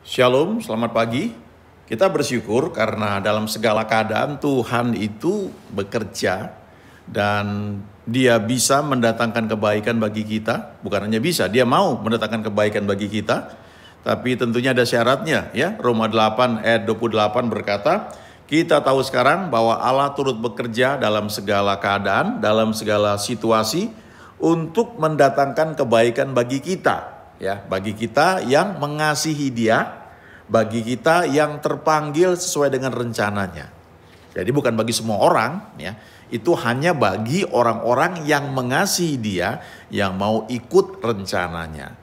Shalom, selamat pagi. Kita bersyukur karena dalam segala keadaan Tuhan itu bekerja dan dia bisa mendatangkan kebaikan bagi kita. Bukan hanya bisa, dia mau mendatangkan kebaikan bagi kita. Tapi tentunya ada syaratnya ya. Roma 8 ayat 28 berkata, kita tahu sekarang bahwa Allah turut bekerja dalam segala keadaan, dalam segala situasi untuk mendatangkan kebaikan bagi kita ya bagi kita yang mengasihi dia bagi kita yang terpanggil sesuai dengan rencananya jadi bukan bagi semua orang ya itu hanya bagi orang-orang yang mengasihi dia yang mau ikut rencananya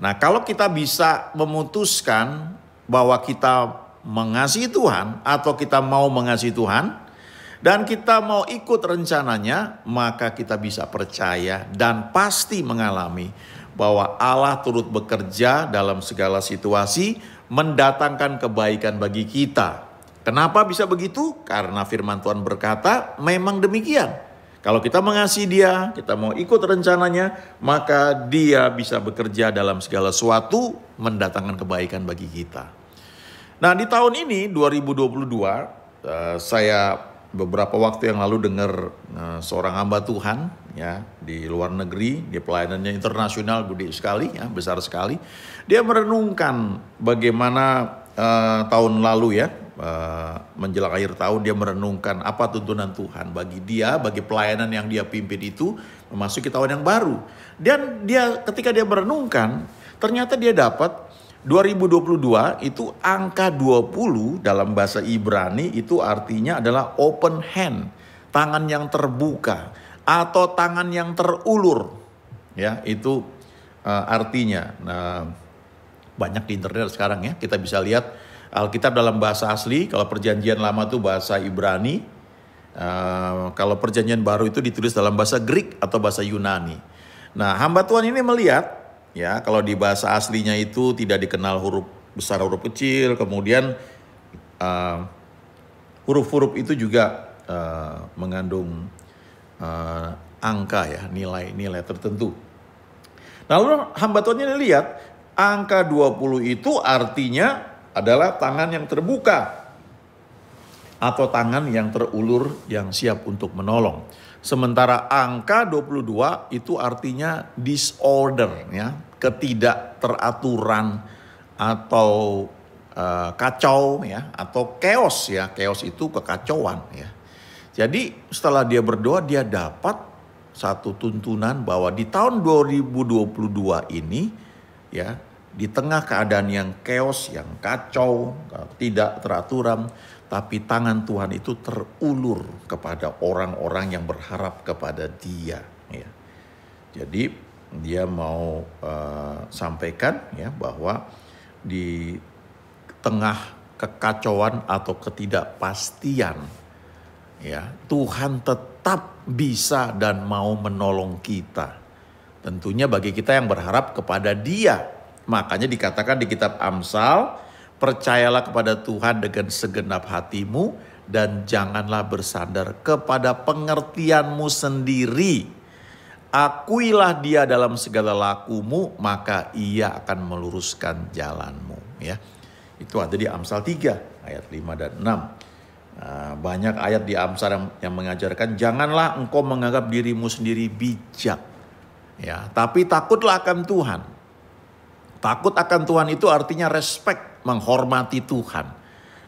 nah kalau kita bisa memutuskan bahwa kita mengasihi Tuhan atau kita mau mengasihi Tuhan dan kita mau ikut rencananya, maka kita bisa percaya dan pasti mengalami bahwa Allah turut bekerja dalam segala situasi mendatangkan kebaikan bagi kita. Kenapa bisa begitu? Karena firman Tuhan berkata, memang demikian. Kalau kita mengasihi dia, kita mau ikut rencananya, maka dia bisa bekerja dalam segala sesuatu mendatangkan kebaikan bagi kita. Nah, di tahun ini 2022 eh, saya beberapa waktu yang lalu dengar uh, seorang hamba Tuhan ya di luar negeri, dia pelayanannya internasional gede sekali ya, besar sekali. Dia merenungkan bagaimana uh, tahun lalu ya uh, menjelang akhir tahun dia merenungkan apa tuntunan Tuhan bagi dia, bagi pelayanan yang dia pimpin itu memasuki tahun yang baru. Dan dia ketika dia merenungkan, ternyata dia dapat 2022 itu angka 20 dalam bahasa Ibrani itu artinya adalah open hand, tangan yang terbuka atau tangan yang terulur. Ya, itu uh, artinya. Nah, banyak di internet sekarang ya, kita bisa lihat eh, Alkitab dalam bahasa asli, kalau perjanjian lama itu bahasa Ibrani, uh, kalau perjanjian baru itu ditulis dalam bahasa Greek atau bahasa Yunani. Nah, hamba Tuhan ini melihat ya kalau di bahasa aslinya itu tidak dikenal huruf besar huruf kecil kemudian eh, huruf-huruf uh, itu juga uh, mengandung uh, angka ya nilai-nilai tertentu nah lalu hamba Tuhan ini lihat angka 20 itu artinya adalah tangan yang terbuka atau tangan yang terulur yang siap untuk menolong Sementara angka 22 itu artinya disorder ya, ketidakteraturan atau uh, kacau ya atau chaos ya. Chaos itu kekacauan ya. Jadi setelah dia berdoa dia dapat satu tuntunan bahwa di tahun 2022 ini ya di tengah keadaan yang chaos, yang kacau, tidak teraturan, tapi tangan Tuhan itu terulur kepada orang-orang yang berharap kepada Dia. Ya. Jadi dia mau uh, sampaikan ya bahwa di tengah kekacauan atau ketidakpastian, ya Tuhan tetap bisa dan mau menolong kita. Tentunya bagi kita yang berharap kepada Dia. Makanya dikatakan di kitab Amsal Percayalah kepada Tuhan dengan segenap hatimu dan janganlah bersandar kepada pengertianmu sendiri. Akuilah dia dalam segala lakumu, maka ia akan meluruskan jalanmu. Ya, itu ada di Amsal 3 ayat 5 dan 6. Ah, banyak ayat di Amsal yang mengajarkan janganlah engkau menganggap dirimu sendiri bijak. Ya, tapi takutlah akan Tuhan. Takut akan Tuhan itu artinya respect menghormati Tuhan.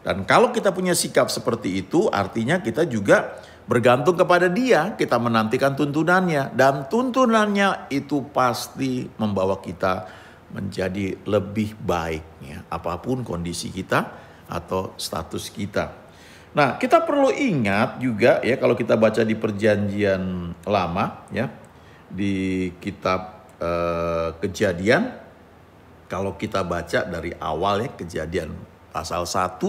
Dan kalau kita punya sikap seperti itu, artinya kita juga bergantung kepada Dia, kita menantikan tuntunannya, dan tuntunannya itu pasti membawa kita menjadi lebih baik, ya, apapun kondisi kita atau status kita. Nah, kita perlu ingat juga ya kalau kita baca di perjanjian lama ya di kitab eh, Kejadian kalau kita baca dari awal ya kejadian pasal 1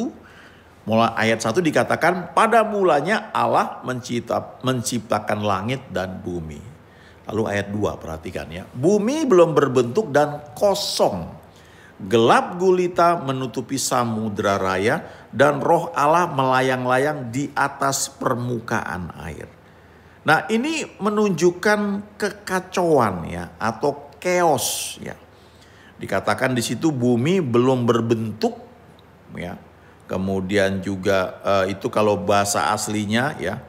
mulai ayat 1 dikatakan pada mulanya Allah mencipta, menciptakan langit dan bumi. Lalu ayat 2 perhatikan ya. Bumi belum berbentuk dan kosong. Gelap gulita menutupi samudra raya dan roh Allah melayang-layang di atas permukaan air. Nah ini menunjukkan kekacauan ya atau chaos ya. Dikatakan di situ bumi belum berbentuk ya. Kemudian juga uh, itu kalau bahasa aslinya ya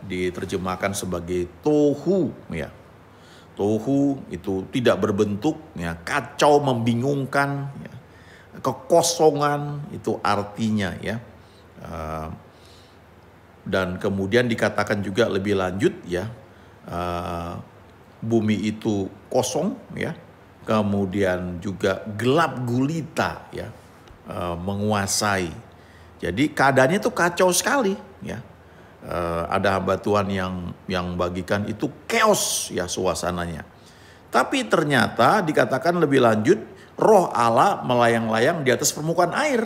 diterjemahkan sebagai tohu ya. Tohu itu tidak berbentuk ya, kacau membingungkan ya. Kekosongan itu artinya ya. Eh, dan kemudian dikatakan juga lebih lanjut ya eh, bumi itu kosong ya kemudian juga gelap gulita ya e, menguasai. Jadi keadaannya itu kacau sekali ya. E, ada hamba Tuhan yang yang bagikan itu keos ya suasananya. Tapi ternyata dikatakan lebih lanjut roh Allah melayang-layang di atas permukaan air.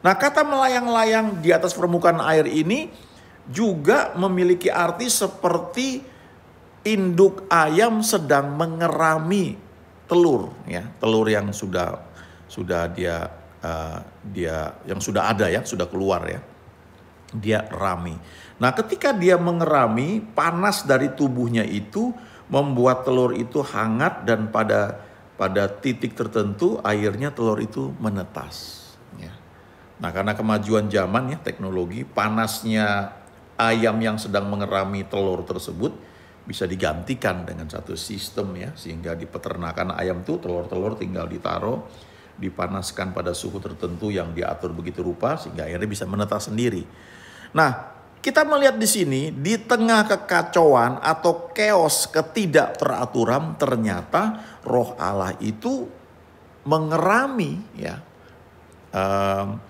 Nah kata melayang-layang di atas permukaan air ini juga memiliki arti seperti induk ayam sedang mengerami telur ya telur yang sudah sudah dia uh, dia yang sudah ada ya sudah keluar ya dia rami. Nah ketika dia mengerami panas dari tubuhnya itu membuat telur itu hangat dan pada pada titik tertentu airnya telur itu menetas. Ya. Nah karena kemajuan zaman ya teknologi panasnya ayam yang sedang mengerami telur tersebut bisa digantikan dengan satu sistem ya sehingga di peternakan ayam tuh telur-telur tinggal ditaruh dipanaskan pada suhu tertentu yang diatur begitu rupa sehingga akhirnya bisa menetas sendiri. Nah, kita melihat di sini di tengah kekacauan atau keos ketidakteraturan ternyata roh Allah itu mengerami ya. Um,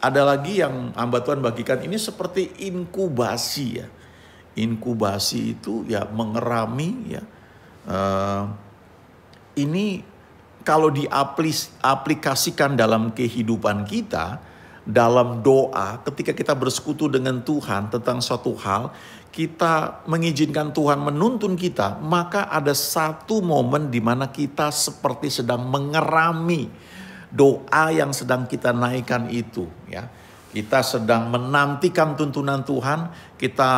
ada lagi yang hamba Tuhan bagikan ini seperti inkubasi ya inkubasi itu ya mengerami ya. Uh, ini kalau diaplikasikan dalam kehidupan kita, dalam doa, ketika kita bersekutu dengan Tuhan tentang suatu hal, kita mengizinkan Tuhan menuntun kita, maka ada satu momen di mana kita seperti sedang mengerami doa yang sedang kita naikkan itu, ya. Kita sedang menantikan tuntunan Tuhan, kita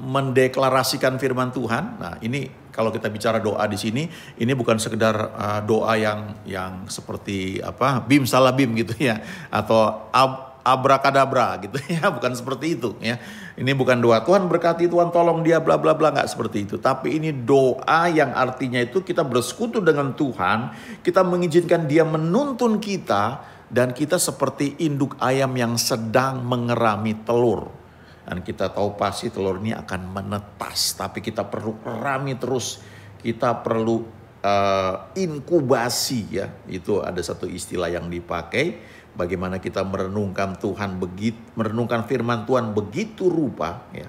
mendeklarasikan firman Tuhan. Nah, ini kalau kita bicara doa di sini, ini bukan sekedar uh, doa yang yang seperti apa? bim salah bim gitu ya atau ab, abrakadabra gitu ya, bukan seperti itu ya. Ini bukan doa Tuhan berkati Tuhan tolong dia bla bla bla nggak seperti itu, tapi ini doa yang artinya itu kita bersekutu dengan Tuhan, kita mengizinkan dia menuntun kita dan kita seperti induk ayam yang sedang mengerami telur. Dan kita tahu pasti telur ini akan menetas. Tapi kita perlu kerami terus. Kita perlu uh, inkubasi ya. Itu ada satu istilah yang dipakai. Bagaimana kita merenungkan Tuhan begitu, merenungkan firman Tuhan begitu rupa ya.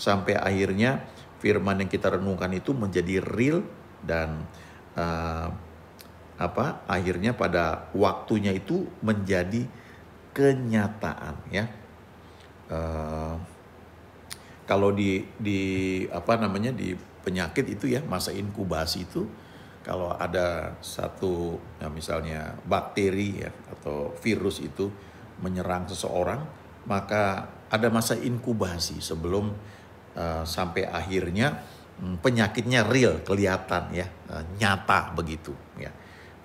Sampai akhirnya firman yang kita renungkan itu menjadi real dan uh, apa akhirnya pada waktunya itu menjadi kenyataan ya. Uh, kalau di di apa namanya di penyakit itu ya masa inkubasi itu kalau ada satu ya misalnya bakteri ya atau virus itu menyerang seseorang maka ada masa inkubasi sebelum uh, sampai akhirnya um, penyakitnya real kelihatan ya uh, nyata begitu ya.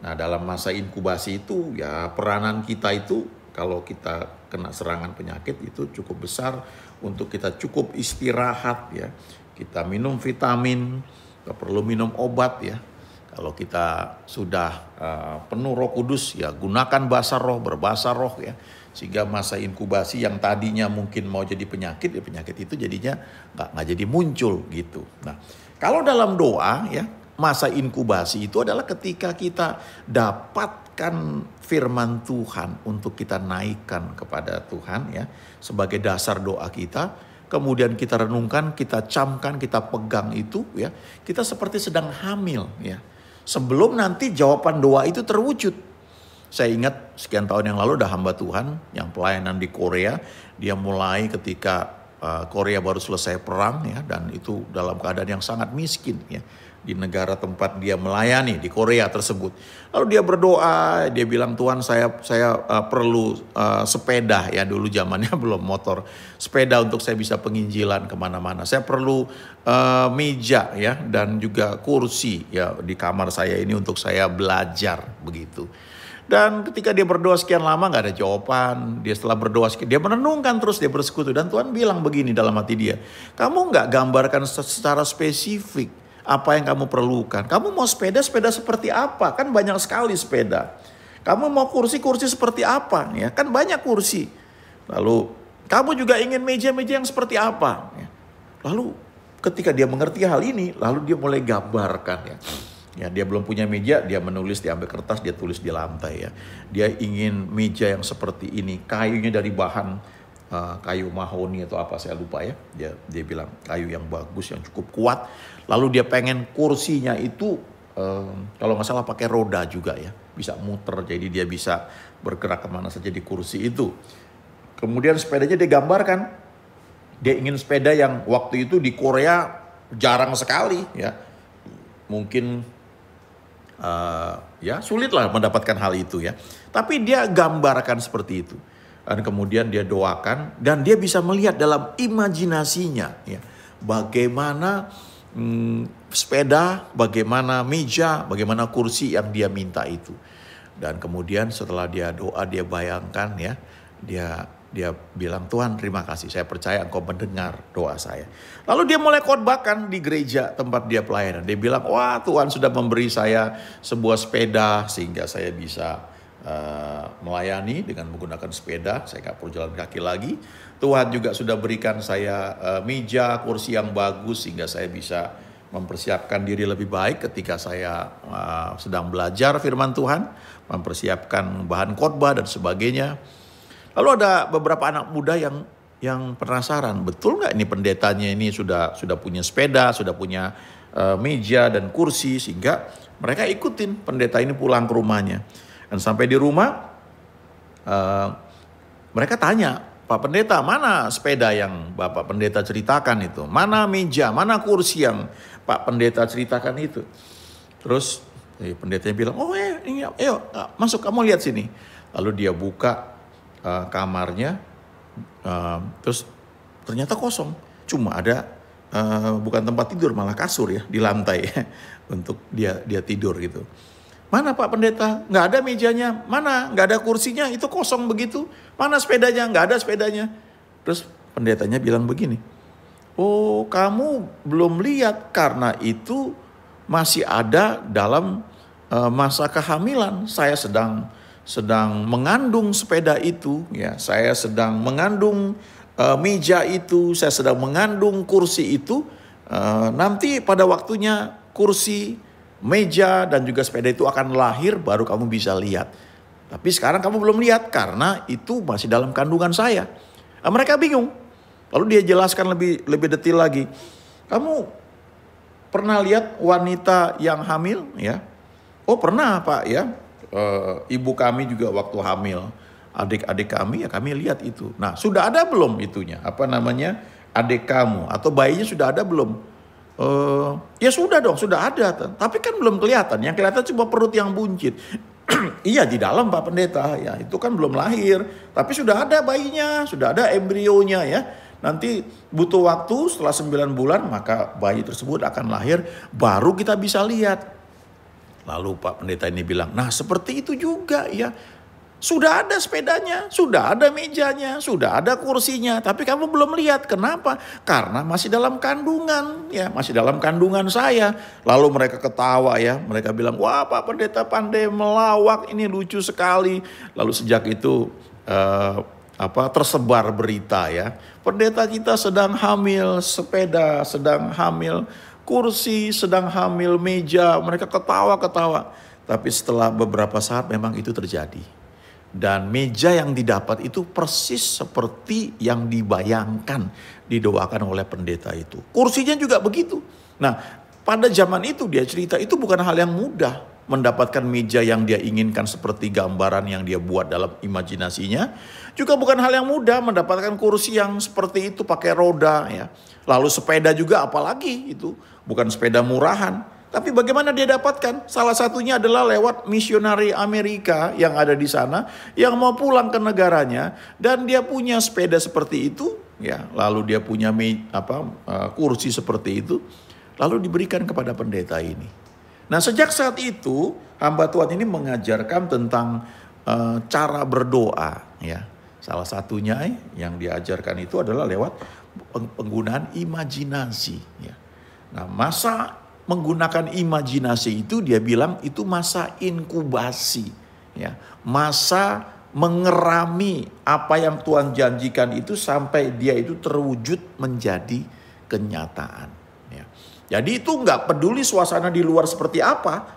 Nah, dalam masa inkubasi itu ya peranan kita itu kalau kita kena serangan penyakit itu cukup besar untuk kita cukup istirahat ya. Kita minum vitamin, kita perlu minum obat ya. Kalau kita sudah uh, penuh roh kudus ya gunakan bahasa roh, berbahasa roh ya. Sehingga masa inkubasi yang tadinya mungkin mau jadi penyakit, ya penyakit itu jadinya nggak nggak jadi muncul gitu. Nah kalau dalam doa ya masa inkubasi itu adalah ketika kita dapat mendapatkan firman Tuhan untuk kita naikkan kepada Tuhan ya sebagai dasar doa kita kemudian kita renungkan kita camkan kita pegang itu ya kita seperti sedang hamil ya sebelum nanti jawaban doa itu terwujud saya ingat sekian tahun yang lalu ada hamba Tuhan yang pelayanan di Korea dia mulai ketika Eh, Korea baru selesai perang ya dan itu dalam keadaan yang sangat miskin ya di negara tempat dia melayani di Korea tersebut. Lalu dia berdoa, dia bilang Tuhan saya saya uh, perlu uh, sepeda ya dulu zamannya belum motor, sepeda untuk saya bisa penginjilan kemana-mana. Saya perlu uh, meja ya dan juga kursi ya di kamar saya ini untuk saya belajar begitu. Dan ketika dia berdoa sekian lama gak ada jawaban. Dia setelah berdoa sekian, dia menenungkan terus, dia bersekutu. Dan Tuhan bilang begini dalam hati dia. Kamu gak gambarkan secara spesifik apa yang kamu perlukan. Kamu mau sepeda, sepeda seperti apa? Kan banyak sekali sepeda. Kamu mau kursi, kursi seperti apa? Ya, kan banyak kursi. Lalu kamu juga ingin meja-meja yang seperti apa? Ya. Lalu ketika dia mengerti hal ini, lalu dia mulai gambarkan ya Ya, dia belum punya meja, dia menulis, dia ambil kertas, dia tulis di lantai ya. Dia ingin meja yang seperti ini, kayunya dari bahan uh, kayu mahoni atau apa saya lupa ya. Dia dia bilang kayu yang bagus, yang cukup kuat. Lalu dia pengen kursinya itu uh, kalau nggak salah pakai roda juga ya, bisa muter, jadi dia bisa bergerak kemana saja di kursi itu. Kemudian sepedanya dia gambarkan, dia ingin sepeda yang waktu itu di Korea jarang sekali ya, mungkin uh, ya sulitlah mendapatkan hal itu ya. Tapi dia gambarkan seperti itu. Dan kemudian dia doakan dan dia bisa melihat dalam imajinasinya ya bagaimana hmm, sepeda, bagaimana meja, bagaimana kursi yang dia minta itu. Dan kemudian setelah dia doa dia bayangkan ya, dia dia bilang, Tuhan terima kasih, saya percaya engkau mendengar doa saya. Lalu dia mulai khotbahkan di gereja tempat dia pelayanan. Dia bilang, wah Tuhan sudah memberi saya sebuah sepeda sehingga saya bisa uh, melayani dengan menggunakan sepeda. Saya gak perlu jalan kaki lagi. Tuhan juga sudah berikan saya uh, meja, kursi yang bagus sehingga saya bisa mempersiapkan diri lebih baik ketika saya uh, sedang belajar firman Tuhan, mempersiapkan bahan khotbah dan sebagainya. Lalu ada beberapa anak muda yang yang penasaran, betul nggak ini pendetanya ini sudah sudah punya sepeda, sudah punya uh, meja dan kursi sehingga mereka ikutin pendeta ini pulang ke rumahnya. Dan sampai di rumah uh, mereka tanya, "Pak pendeta, mana sepeda yang Bapak pendeta ceritakan itu? Mana meja, mana kursi yang Pak pendeta ceritakan itu?" Terus eh, pendetanya bilang, "Oh, eh, ayo masuk kamu lihat sini." Lalu dia buka uh, kamarnya uh, terus ternyata kosong cuma ada uh, bukan tempat tidur malah kasur ya di lantai ya, untuk dia dia tidur gitu mana pak pendeta nggak ada mejanya mana nggak ada kursinya itu kosong begitu mana sepedanya nggak ada sepedanya terus pendetanya bilang begini oh kamu belum lihat karena itu masih ada dalam uh, masa kehamilan saya sedang sedang mengandung sepeda itu, ya, saya sedang mengandung uh, meja itu, saya sedang mengandung kursi itu. Uh, nanti pada waktunya kursi, meja dan juga sepeda itu akan lahir baru kamu bisa lihat. Tapi sekarang kamu belum lihat karena itu masih dalam kandungan saya. Nah, mereka bingung. Lalu dia jelaskan lebih lebih detil lagi. Kamu pernah lihat wanita yang hamil ya? Oh pernah pak ya uh, ibu kami juga waktu hamil, adik-adik kami ya kami lihat itu. Nah, sudah ada belum itunya? Apa namanya? Adik kamu atau bayinya sudah ada belum? Uh, ya sudah dong, sudah ada. Tapi kan belum kelihatan. Yang kelihatan cuma perut yang buncit. iya di dalam Pak Pendeta, ya itu kan belum lahir. Tapi sudah ada bayinya, sudah ada embrionya ya. Nanti butuh waktu setelah 9 bulan maka bayi tersebut akan lahir baru kita bisa lihat Lalu Pak Pendeta ini bilang, nah seperti itu juga ya. Sudah ada sepedanya, sudah ada mejanya, sudah ada kursinya, tapi kamu belum lihat. Kenapa? Karena masih dalam kandungan, ya, masih dalam kandungan saya. Lalu mereka ketawa ya, mereka bilang, "Wah, Pak Pendeta pandai melawak, ini lucu sekali." Lalu sejak itu eh, apa tersebar berita ya, pendeta kita sedang hamil, sepeda sedang hamil kursi, sedang hamil, meja, mereka ketawa-ketawa. Tapi setelah beberapa saat memang itu terjadi. Dan meja yang didapat itu persis seperti yang dibayangkan, didoakan oleh pendeta itu. Kursinya juga begitu. Nah, pada zaman itu dia cerita itu bukan hal yang mudah mendapatkan meja yang dia inginkan seperti gambaran yang dia buat dalam imajinasinya. Juga bukan hal yang mudah mendapatkan kursi yang seperti itu pakai roda ya. Lalu sepeda juga apalagi itu bukan sepeda murahan. Tapi bagaimana dia dapatkan? Salah satunya adalah lewat misionari Amerika yang ada di sana yang mau pulang ke negaranya dan dia punya sepeda seperti itu, ya. Lalu dia punya apa eh, kursi seperti itu, lalu diberikan kepada pendeta ini. Nah, sejak saat itu hamba Tuhan ini mengajarkan tentang uh, cara berdoa, ya. Salah satunya eh, yang diajarkan itu adalah lewat penggunaan imajinasi, ya Nah masa menggunakan imajinasi itu dia bilang itu masa inkubasi. ya Masa mengerami apa yang Tuhan janjikan itu sampai dia itu terwujud menjadi kenyataan. Ya. Jadi itu nggak peduli suasana di luar seperti apa.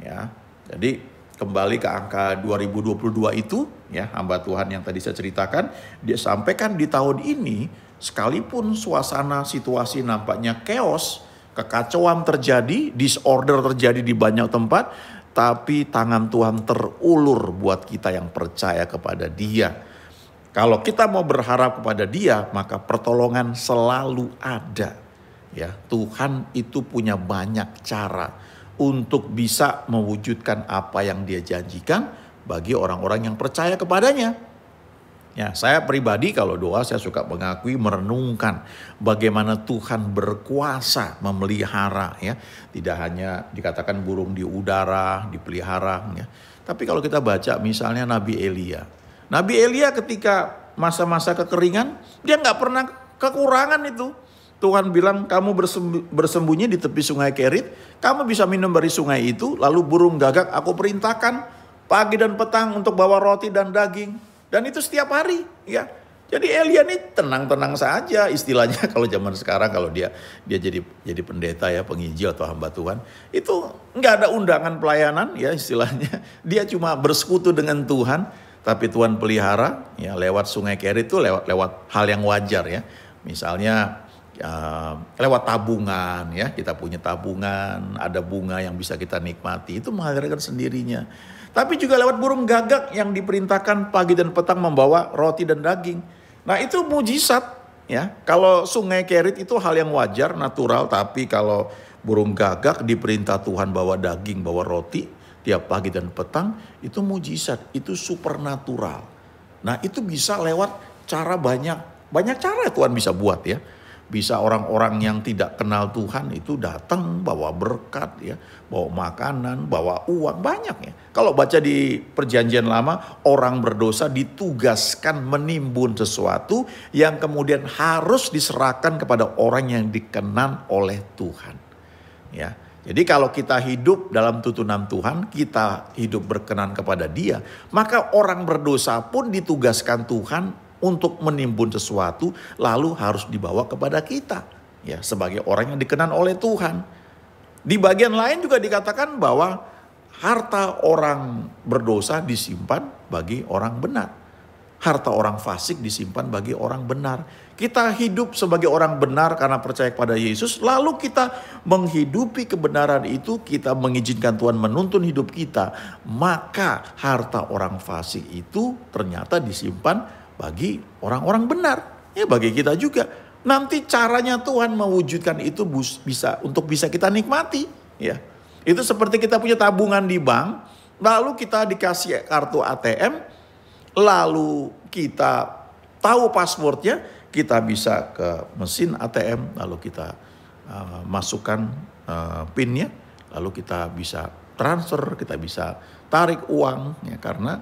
Ya. Jadi kembali ke angka 2022 itu ya hamba Tuhan yang tadi saya ceritakan dia sampaikan di tahun ini sekalipun suasana situasi nampaknya chaos Kekacauan terjadi, disorder terjadi di banyak tempat, tapi tangan Tuhan terulur buat kita yang percaya kepada Dia. Kalau kita mau berharap kepada Dia, maka pertolongan selalu ada. Ya, Tuhan itu punya banyak cara untuk bisa mewujudkan apa yang Dia janjikan bagi orang-orang yang percaya kepadanya. Ya, saya pribadi kalau doa saya suka mengakui merenungkan bagaimana Tuhan berkuasa memelihara ya, tidak hanya dikatakan burung di udara dipelihara ya. Tapi kalau kita baca misalnya Nabi Elia. Nabi Elia ketika masa-masa kekeringan dia nggak pernah kekurangan itu. Tuhan bilang kamu bersembunyi di tepi sungai Kerit, kamu bisa minum dari sungai itu, lalu burung gagak aku perintahkan pagi dan petang untuk bawa roti dan daging dan itu setiap hari, ya. Jadi Elia ini tenang-tenang saja istilahnya kalau zaman sekarang kalau dia dia jadi jadi pendeta ya penginjil atau hamba Tuhan itu nggak ada undangan pelayanan ya istilahnya dia cuma bersekutu dengan Tuhan tapi Tuhan pelihara ya lewat Sungai Keri itu lewat lewat hal yang wajar ya misalnya uh, lewat tabungan ya kita punya tabungan ada bunga yang bisa kita nikmati itu mengalirkan sendirinya tapi juga lewat burung gagak yang diperintahkan pagi dan petang membawa roti dan daging. Nah itu mujizat ya. Kalau sungai kerit itu hal yang wajar, natural. Tapi kalau burung gagak diperintah Tuhan bawa daging, bawa roti tiap pagi dan petang. Itu mujizat, itu supernatural. Nah itu bisa lewat cara banyak. Banyak cara Tuhan bisa buat ya bisa orang-orang yang tidak kenal Tuhan itu datang bawa berkat ya, bawa makanan, bawa uang banyak ya. Kalau baca di Perjanjian Lama, orang berdosa ditugaskan menimbun sesuatu yang kemudian harus diserahkan kepada orang yang dikenan oleh Tuhan. Ya. Jadi kalau kita hidup dalam tuntunan Tuhan, kita hidup berkenan kepada Dia, maka orang berdosa pun ditugaskan Tuhan untuk menimbun sesuatu lalu harus dibawa kepada kita ya sebagai orang yang dikenan oleh Tuhan. Di bagian lain juga dikatakan bahwa harta orang berdosa disimpan bagi orang benar. Harta orang fasik disimpan bagi orang benar. Kita hidup sebagai orang benar karena percaya kepada Yesus, lalu kita menghidupi kebenaran itu, kita mengizinkan Tuhan menuntun hidup kita, maka harta orang fasik itu ternyata disimpan bagi orang-orang benar, ya bagi kita juga. Nanti caranya Tuhan mewujudkan itu bisa untuk bisa kita nikmati, ya. Itu seperti kita punya tabungan di bank, lalu kita dikasih kartu ATM, lalu kita tahu passwordnya, kita bisa ke mesin ATM, lalu kita uh, masukkan uh, pinnya, lalu kita bisa transfer, kita bisa tarik uang, ya karena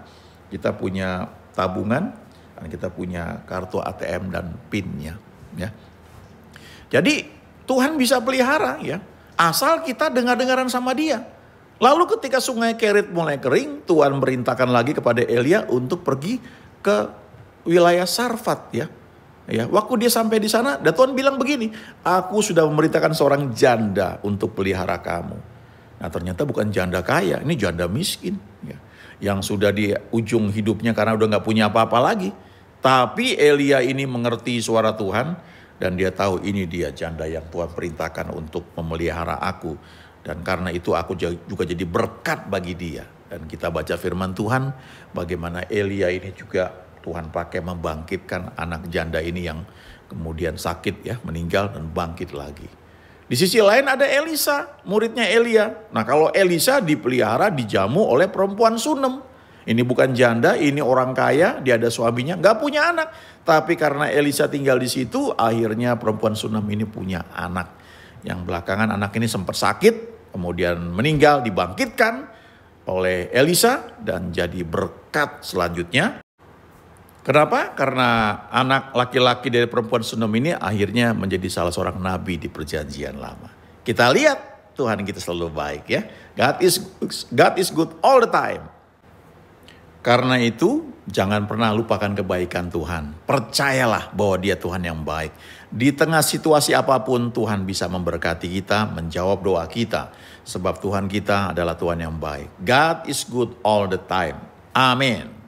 kita punya tabungan karena kita punya kartu ATM dan PIN-nya. Ya. Jadi Tuhan bisa pelihara ya, asal kita dengar-dengaran sama dia. Lalu ketika sungai Kerit mulai kering, Tuhan merintahkan lagi kepada Elia untuk pergi ke wilayah Sarfat ya. Ya, waktu dia sampai di sana, dan Tuhan bilang begini, aku sudah memerintahkan seorang janda untuk pelihara kamu. Nah ternyata bukan janda kaya, ini janda miskin. Ya yang sudah di ujung hidupnya karena udah gak punya apa-apa lagi. Tapi Elia ini mengerti suara Tuhan dan dia tahu ini dia janda yang Tuhan perintahkan untuk memelihara aku. Dan karena itu aku juga jadi berkat bagi dia. Dan kita baca firman Tuhan bagaimana Elia ini juga Tuhan pakai membangkitkan anak janda ini yang kemudian sakit ya meninggal dan bangkit lagi. Di sisi lain ada Elisa, muridnya Elia. Nah kalau Elisa dipelihara dijamu oleh perempuan Sunem. Ini bukan janda, ini orang kaya, dia ada suaminya, nggak punya anak. Tapi karena Elisa tinggal di situ, akhirnya perempuan Sunam ini punya anak. Yang belakangan anak ini sempat sakit, kemudian meninggal, dibangkitkan oleh Elisa dan jadi berkat selanjutnya. Kenapa? Karena anak laki-laki dari perempuan Sunam ini akhirnya menjadi salah seorang nabi di perjanjian lama. Kita lihat Tuhan kita selalu baik ya. God is God is good all the time. Karena itu, jangan pernah lupakan kebaikan Tuhan. Percayalah bahwa Dia Tuhan yang baik. Di tengah situasi apapun, Tuhan bisa memberkati kita, menjawab doa kita, sebab Tuhan kita adalah Tuhan yang baik. God is good all the time. Amin.